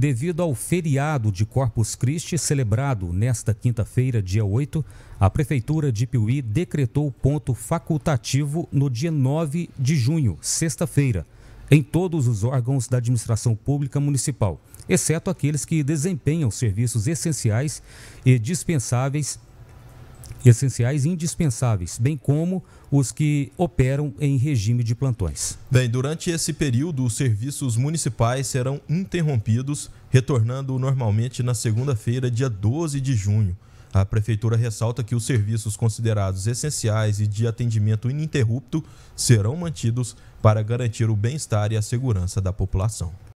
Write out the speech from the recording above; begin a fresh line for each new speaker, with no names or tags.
Devido ao feriado de Corpus Christi celebrado nesta quinta-feira, dia 8, a Prefeitura de Piuí decretou ponto facultativo no dia 9 de junho, sexta-feira, em todos os órgãos da administração pública municipal, exceto aqueles que desempenham serviços essenciais e dispensáveis essenciais indispensáveis, bem como os que operam em regime de plantões.
Bem, durante esse período, os serviços municipais serão interrompidos, retornando normalmente na segunda-feira, dia 12 de junho. A prefeitura ressalta que os serviços considerados essenciais e de atendimento ininterrupto serão mantidos para garantir o bem-estar e a segurança da população.